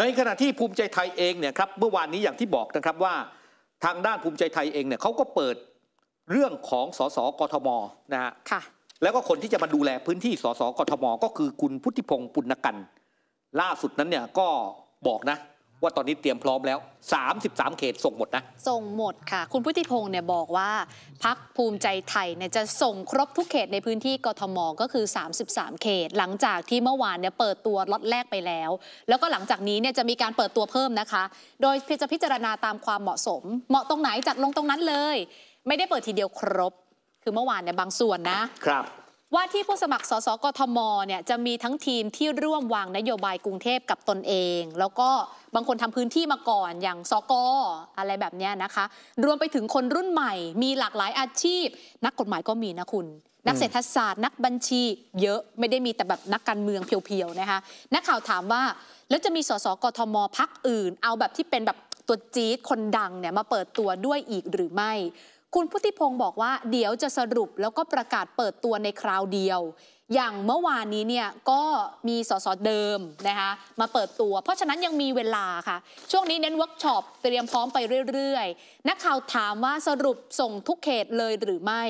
ในขณะที่ภูมิใจไทยเองเนี่ยครับเมื่อวานนี้อย่างที่บอกนะครับว่าทางด้านภูมิใจไทยเองเนี่ยเขาก็เปิดเรื่องของสสกทมนะฮะค่ะแล้วก็คนที่จะมาดูแลพื้นที่สสกทม ก็คือคุณพุทธิพงศ์ปุณกันล่าสุดนั้นเนี่ยก็บอกนะว่าตอนนี้เตรียมพร้อมแล้ว 33 เขตส่งหมดนะ ส่งหมดค่ะ คุณพุทธิพงศ์เนี่ยบอกว่าพักภูมิใจไทยเนี่ยจะส่งครบทุกเขตในพื้นที่กทมก็คือ 33 เขต หลังจากที่เมื่อวานเนี่ยเปิดตัวล็อตแรกไปแล้ว แล้วก็หลังจากนี้เนี่ยจะมีการเปิดตัวเพิ่มนะคะ โดยจะพิจารณาตามความเหมาะสม เหมาะตรงไหนจัดลงตรงนั้นเลย ไม่ได้เปิดทีเดียวครบ คือเมื่อวานเนี่ยบางส่วนนะ ครับว่าที่ผู้สมัครสสกทมเนี่ยจะมีทั้งทีมที่ร่วมวางนโยบายกรุงเทพกับตนเอง แล้วก็บางคนทำพื้นที่มาก่อนอย่างสกอะไรแบบนี้นะคะรวมไปถึงคนรุ่นใหม่ มีหลากหลายอาชีพ นักกฎหมายก็มีนะคุณ นักเศรษฐศาสตร์นักบัญชีเยอะไม่ได้มีแต่แบบนักการเมืองเพียวๆนะคะนักข่าวถามว่าแล้วจะมีสสกทมพักอื่น เอาแบบที่เป็นแบบตัวจี๊ดคนดังเนี่ยมาเปิดตัวด้วยอีกหรือไม่คุณพุทธิพงศ์บอกว่าเดี๋ยวจะสรุปแล้วก็ประกาศเปิดตัวในคราวเดียว อย่างเมื่อวานนี้เนี่ยก็มีสสเดิมนะคะมาเปิดตัว เพราะฉะนั้นยังมีเวลาค่ะ ช่วงนี้เน้นเวิร์กช็อปเตรียมพร้อมไปเรื่อยๆ นักข่าวถามว่าสรุปส่งทุกเขตเลยหรือไม่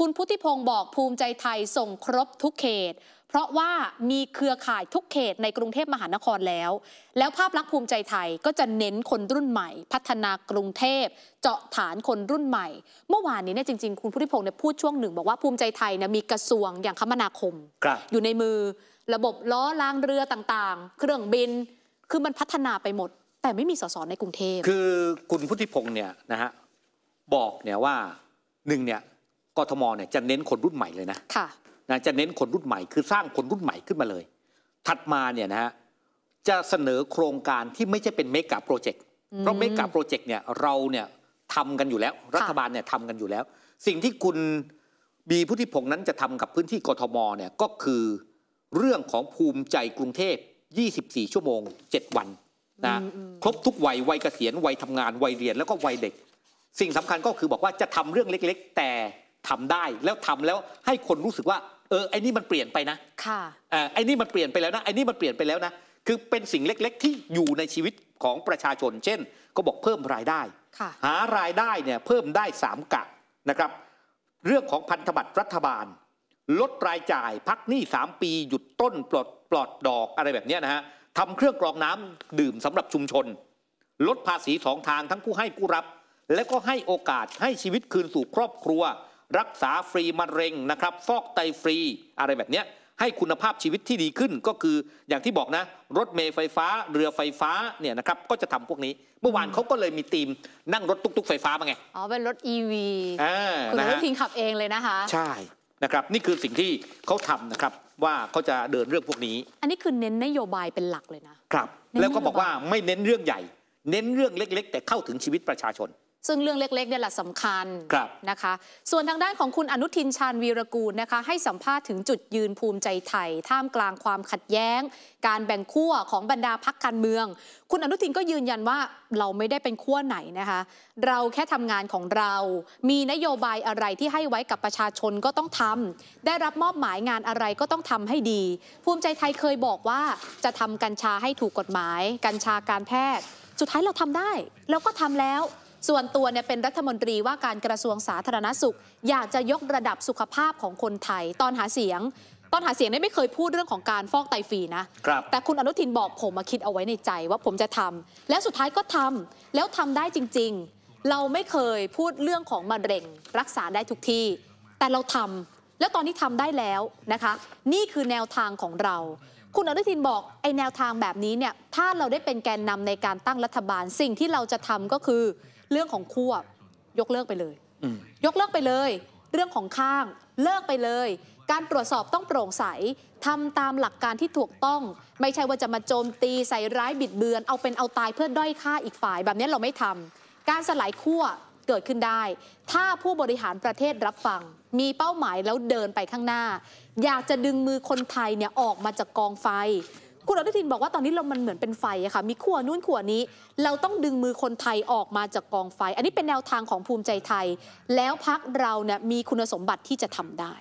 คุณพุทธิพงศ์บอกภูมิใจไทยส่งครบทุกเขต เพราะว่ามีเครือข่ายทุกเขตในกรุงเทพมหานครแล้ว แล้วภาพลักษณ์ภูมิใจไทยก็จะเน้นคนรุ่นใหม่ พัฒนากรุงเทพเจาะฐานคนรุ่นใหม่ เมื่อวานนี้เนี่ยจริงๆคุณพุทธิพงศ์เนี่ยพูดช่วงหนึ่งบอกว่าภูมิใจไทยเนี่ยมีกระทรวงอย่างคมนาคม อยู่ในมือระบบล้อรางเรือต่างๆ เครื่องบินคือมันพัฒนาไปหมด แต่ไม่มีสสในกรุงเทพคือคุณพุทธิพงศ์เนี่ยนะฮะบอกเนี่ยว่าหนึ่งเนี่ยกทมเนี่ยจะเน้นคนรุ่นใหม่เลยนะค่ะนะจะเน้นคนรุ่นใหม่คือสร้างคนรุ่นใหม่ขึ้นมาเลย ถัดมาเนี่ยนะฮะจะเสนอโครงการที่ไม่ใช่เป็นเมกะโปรเจกต์เพราะเมกะโปรเจกต์เนี่ยเราเนี่ยทำกันอยู่แล้วรัฐบาลเนี่ยทำกันอยู่แล้ว สิ่งที่คุณบีพุทธิพงศ์นั้นจะทำกับพื้นที่กทมเนี่ยก็คือเรื่องของภูมิใจกรุงเทพ 24 ชั่วโมง 7 วันนะครบทุกวัยวัยเกษียณวัยทำงานวัยเรียนแล้วก็วัยเด็ก สิ่งสำคัญก็คือบอกว่าจะทำเรื่องเล็กๆแต่ทำได้แล้วทำแล้วให้คนรู้สึกว่าเออไอ้นี่มันเปลี่ยนไปนะ ค่ะไอ้นี่มันเปลี่ยนไปแล้วนะไอ้นี่มันเปลี่ยนไปแล้วนะคือเป็นสิ่งเล็กๆ ที่อยู่ในชีวิตของประชาชนเช่น ก็บอกเพิ่มรายได้ ค่ะ หารายได้เนี่ยเพิ่มได้ 3 กะนะครับ เรื่องของพันธบัตรรัฐบาล ลดรายจ่ายพักหนี้3ปีหยุดต้นปลดปลอดดอกอะไรแบบนี้นะฮะทำเครื่องกรองน้ำดื่มสำหรับชุมชน ลดภาษีสองทางทั้งผู้ให้ผู้รับ และก็ให้โอกาสให้ชีวิตคืนสู่ครอบครัวรักษาฟรีมะเร็งนะครับฟอกไตฟรีอะไรแบบนี้ให้คุณภาพชีวิตที่ดีขึ้น ก็คืออย่างที่บอกนะ รถเมล์ไฟฟ้า เรือไฟฟ้าเนี่ยนะครับก็จะทำพวกนี้ เมื่อวานเขาก็เลยมีทีมนั่งรถตุ๊กๆไฟฟ้ามาไงอ๋อเป็นรถ E ีวีคุณอนถทิงขับเองเลยนะคะ ใช่นะครับนี่คือสิ่งที่เขาทำนะครับว่าเขาจะเดินเรื่องพวกนี้ อันนี้คือเน้นนโยบายเป็นหลักเลยนะครับแล้วก็บอกว่าไม่เน้นเรื่องใหญ่ เน้นเรื่องเล็ก ๆ แต่เข้าถึงชีวิตประชาชนซึ่งเรื่องเล็กๆเนี่ยแหละสำคัญคนะคะ ส่วนทางด้านของคุณอนุทินชาญวีรกูลนะคะ ให้สัมภาษณ์ถึงจุดยืนภูมิใจไทยท่ามกลางความขัดแย้ง การแบ่งขั้วของบรรดาพักการเมือง คุณอนุทินก็ยืนยันว่าเราไม่ได้เป็นขั้วไหนนะคะ เราแค่ทำงานของเรา มีนโยบายอะไรที่ให้ไว้กับประชาชนก็ต้องทำ ได้รับมอบหมายงานอะไรก็ต้องทำให้ดี ภูมิใจไทยเคยบอกว่าจะทำกัญชาให้ถูกกฎหมายกัญชาการแพทย์ สุดท้ายเราทำได้แล้วก็ทำแล้วส่วนตัวเนี่ยเป็นรัฐมนตรีว่าการกระทรวงสาธารณสุข อยากจะยกระดับสุขภาพของคนไทย ตอนหาเสียง ตอนหาเสียงเนี่ยไม่เคยพูดเรื่องของการฟอกไตฟรีนะ แต่คุณอนุทินบอกผมมาคิดเอาไว้ในใจว่าผมจะทำ แล้วสุดท้ายก็ทำแล้วทำได้จริงๆ เราไม่เคยพูดเรื่องของมะเร็งรักษาได้ทุกที่ แต่เราทำแล้วตอนนี้ทำได้แล้วนะคะ นี่คือแนวทางของเราคุณอนุทินบอกไอแนวทางแบบนี้เนี่ยถ้าเราได้เป็นแกนนำในการตั้งรัฐบาลสิ่งที่เราจะทำก็คือเรื่องของขั้วยกเลิกไปเลยยกเลิกไปเลย เรื่องของข้างเลิกไปเลย การตรวจสอบต้องโปร่งใส ทำตามหลักการที่ถูกต้องไม่ใช่ว่าจะมาโจมตีใส่ร้ายบิดเบือน เอาเป็นเอาตายเพื่อด้อยค่าอีกฝ่าย แบบนี้เราไม่ทำการสลายขั้วเกิดขึ้นได้ ถ้าผู้บริหารประเทศรับฟัง มีเป้าหมายแล้วเดินไปข้างหน้า อยากจะดึงมือคนไทยเนี่ยออกมาจากกองไฟ คุณอนุทินบอกว่าตอนนี้เรามันเหมือนเป็นไฟอะค่ะ มีขั้วนู่นขั้วนี้ เราต้องดึงมือคนไทยออกมาจากกองไฟ อันนี้เป็นแนวทางของภูมิใจไทย แล้วพักเราเนี่ยมีคุณสมบัติที่จะทำได้